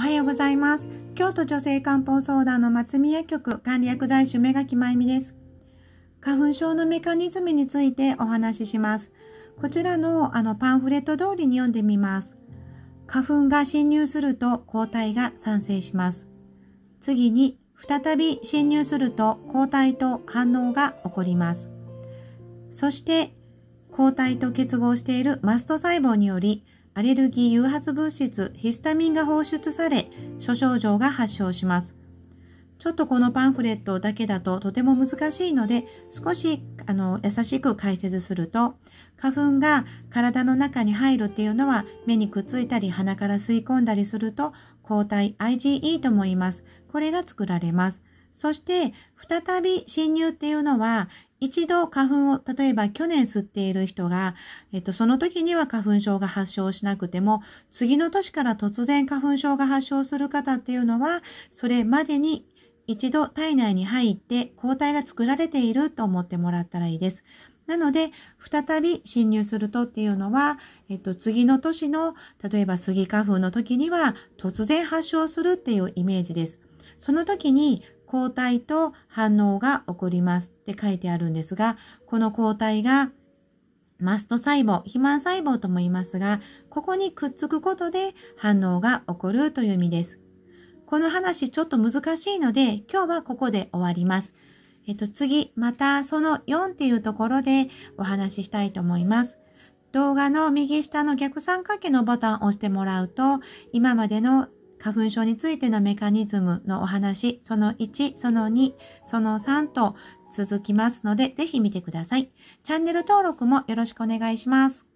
おはようございます。京都女性漢方相談の松宮局管理薬剤師梅垣真由美です。花粉症のメカニズムについてお話しします。こちらのあのパンフレット通りに読んでみます。花粉が侵入すると抗体が産生します。次に、再び侵入すると抗体と反応が起こります。そして、抗体と結合しているマスト細胞により、アレルギー誘発物質ヒスタミンが放出され諸症状が発症しますちょっとこのパンフレットだけだととても難しいので少しあの優しく解説すると花粉が体の中に入るっていうのは目にくっついたり鼻から吸い込んだりすると抗体 IgE とも言いますこれが作られますそして再び侵入っていうのは一度花粉を、例えば去年吸っている人が、えっと、その時には花粉症が発症しなくても、次の年から突然花粉症が発症する方っていうのは、それまでに一度体内に入って抗体が作られていると思ってもらったらいいです。なので、再び侵入するとっていうのは、えっと、次の年の、例えばスギ花粉の時には突然発症するっていうイメージです。その時に抗体と反応が起こりますって書いてあるんですが、この抗体がマスト細胞、肥満細胞とも言いますが、ここにくっつくことで反応が起こるという意味です。この話ちょっと難しいので、今日はここで終わります。えっと、次、またその4っていうところでお話ししたいと思います。動画の右下の逆三角形のボタンを押してもらうと、今までの花粉症についてのメカニズムのお話、その1、その2、その3と続きますので、ぜひ見てください。チャンネル登録もよろしくお願いします。